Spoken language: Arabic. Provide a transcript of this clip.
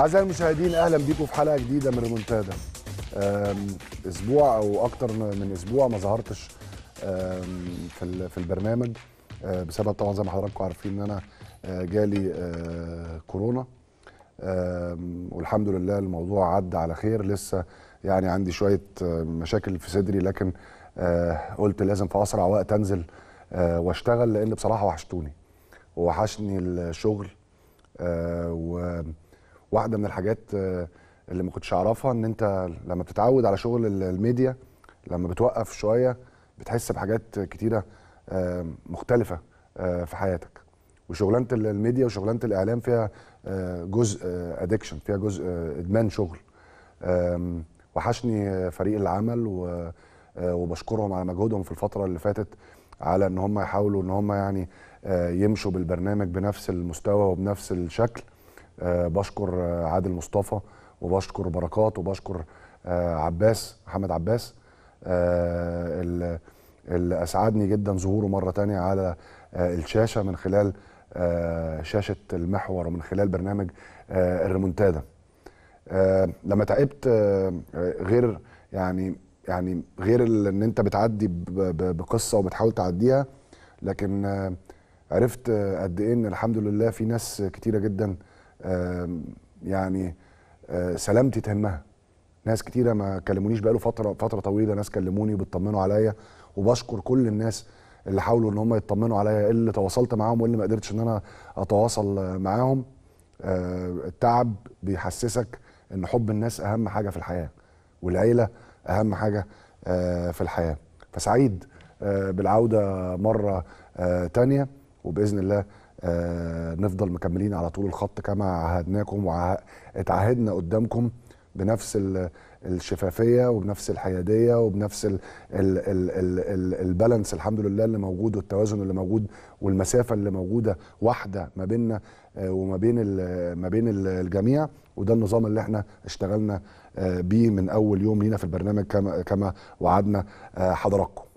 أعزائي المشاهدين أهلا بيكم في حلقة جديدة من ريمونتادا أسبوع أو أكتر من أسبوع ما ظهرتش في في البرنامج آه، بسبب طبعا زي ما حضراتكم عارفين إن أنا آه، جالي آه، كورونا والحمد لله الموضوع عدى على خير لسه يعني عندي شوية مشاكل في صدري لكن قلت لازم في أسرع وقت أنزل واشتغل لأن بصراحة وحشتوني وحشني الشغل و واحده من الحاجات آه، اللي ما كنتش اعرفها ان انت لما بتتعود على شغل الميديا لما بتوقف شويه بتحس بحاجات كتيره آه، مختلفه آه، في حياتك وشغلانه الميديا وشغلانه الاعلام فيها جزء ادكشن فيها جزء ادمان شغل وحشني فريق العمل وبشكرهم على مجهودهم في الفتره اللي فاتت على ان هم يحاولوا ان هم يعني يمشوا بالبرنامج بنفس المستوى وبنفس الشكل آه، بشكر آه، عادل مصطفى وبشكر بركات وبشكر آه، عباس محمد عباس اللي اسعدني جدا ظهوره مره تانية على الشاشه من خلال شاشه المحور ومن خلال برنامج الريمونتادا لما تعبت غير يعني يعني غير ان انت بتعدي بقصه وبتحاول تعديها لكن عرفت قد ايه ان الحمد لله في ناس كتيره جدا يعني سلامتي تهمها ناس كتيرة ما كلمونيش بقاله فترة فترة طويلة ناس كلموني بيطمنوا عليا وبشكر كل الناس اللي حاولوا ان هم يطمنوا عليا إيه اللي تواصلت معاهم واللي ما قدرتش ان انا اتواصل معاهم التعب بيحسسك ان حب الناس اهم حاجة في الحياة والعيلة اهم حاجة في الحياة فسعيد بالعودة مرة تانية وبإذن الله آه، نفضل مكملين على طول الخط كما عهدناكم واتعهدنا قدامكم بنفس الشفافيه وبنفس الحياديه وبنفس الـ الـ الـ الـ البالانس الحمد لله اللي موجود والتوازن اللي موجود والمسافه اللي موجوده واحده ما بيننا آه، وما بين ما بين الجميع وده النظام اللي احنا اشتغلنا آه، بيه من اول يوم لينا في البرنامج كما وعدنا حضراتكم